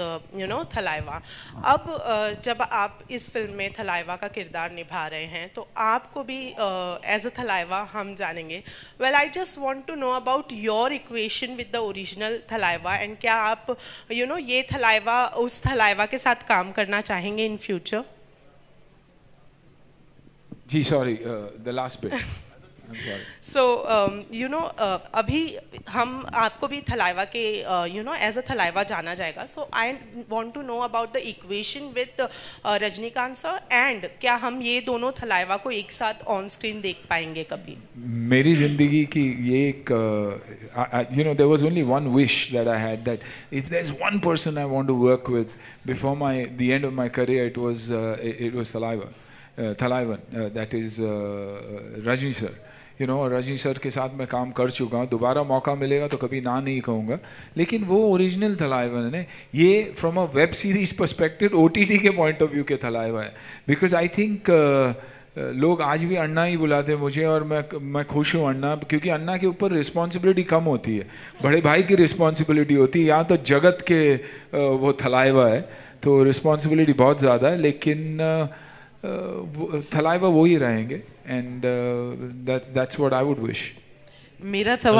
you know Thalaiva अब uh, जब आप इस फिल्म में थलाइवा का किरदार निभा रहे हैं तो आपको भी एज अ थलाइवा हम जानेंगे well I just want to know about your equation with the original Thalaiva and क्या आप यू you नो know, ये थलाइवा उस थलाइवा के साथ काम करना चाहेंगे इन फ्यूचर जी sorry the last bit so you know अभी हम आपको भी थलाइवा के you know as a Thalaiva जाना जाएगा so I want to know about the equation with Rajinikanth sir and क्या हम ये दोनों थलाइवा को एक साथ ऑन स्क्रीन देख पाएंगे कभी मेरी जिंदगी की ये एक you know there was only one wish that I had that if there is one person I want to work with before my the end of my career it was it was Thalaiva Thalaivan that is Rajni sir you know Rajni sir के साथ मैं काम कर चुका हूँ दोबारा मौका मिलेगा तो कभी ना नहीं कहूँगा लेकिन वो ओरिजिनल थलाइवन है ये from a web series perspective okay point of view के थलाइवा है बिकॉज आई थिंक लोग आज भी अन्ना ही बुलाते हैं मुझे और मैं मैं खुश हूँ अन्ना क्योंकि अन्ना के ऊपर रिस्पॉन्सिबिलिटी कम होती है बड़े भाई की रिस्पॉन्सिबिलिटी होती है यहाँ तो जगत के uh, वो थलाइवा है तो रिस्पॉन्सिबिलिटी बहुत ज़्यादा है लेकिन आ, uh, थलाइवा वो ही रहेंगे and that's what I would wish मेरा सवाल